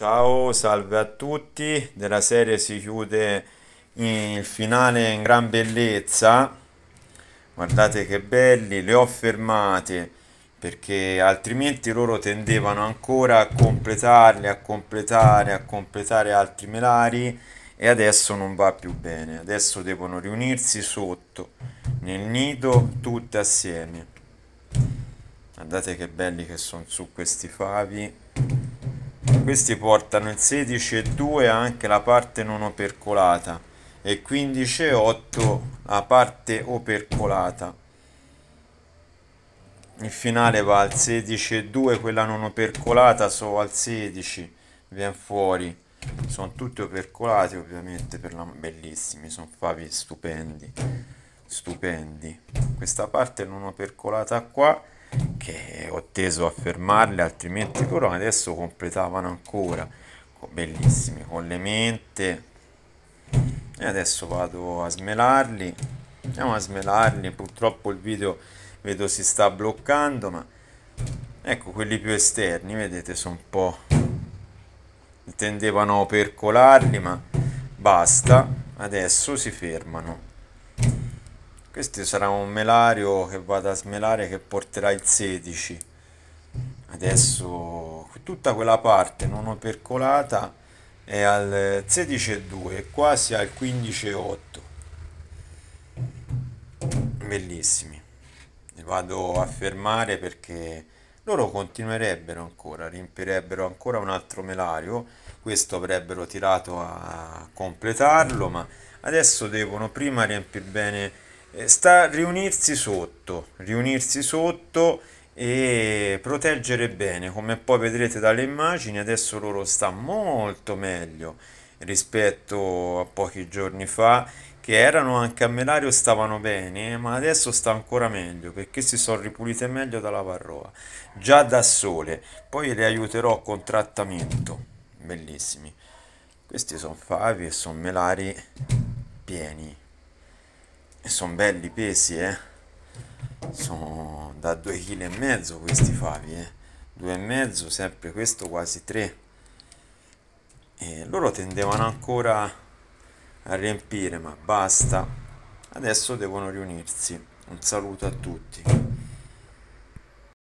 Ciao, salve a tutti. Della serie si chiude il finale in gran bellezza. Guardate che belli, le ho fermate perché altrimenti loro tendevano ancora a completarle, a completare, a completare altri melari e adesso non va più bene. Adesso devono riunirsi sotto nel nido tutte assieme. Guardate che belli che sono su questi favi questi portano il 16 e 2 anche la parte non opercolata e 15 e 8 la parte opercolata. Il finale va al 16 e 2 quella non opercolata so al 16, viene fuori. Sono tutti opercolati ovviamente, per la... bellissimi, sono favi stupendi, stupendi. Questa parte non opercolata qua e ho teso a fermarle altrimenti però adesso completavano ancora bellissimi con le mente e adesso vado a smelarli andiamo a smelarli purtroppo il video vedo si sta bloccando ma ecco quelli più esterni vedete sono un po' tendevano a percolarli ma basta adesso si fermano questo sarà un melario che vado a smelare che porterà il 16 adesso tutta quella parte non opercolata è al 16,2 e quasi al 15,8 bellissimi li vado a fermare perché loro continuerebbero ancora riempirebbero ancora un altro melario questo avrebbero tirato a completarlo ma adesso devono prima riempire bene eh, sta riunirsi sotto, riunirsi sotto e proteggere bene, come poi vedrete dalle immagini, adesso loro sta molto meglio rispetto a pochi giorni fa che erano anche a Melario stavano bene ma adesso sta ancora meglio perché si sono ripulite meglio dalla parroa già da sole poi le aiuterò con trattamento bellissimi questi sono favi e sono melari pieni e sono belli pesi eh sono da 2 kg e mezzo questi favi eh 2 e mezzo sempre questo quasi 3 e loro tendevano ancora a riempire ma basta adesso devono riunirsi un saluto a tutti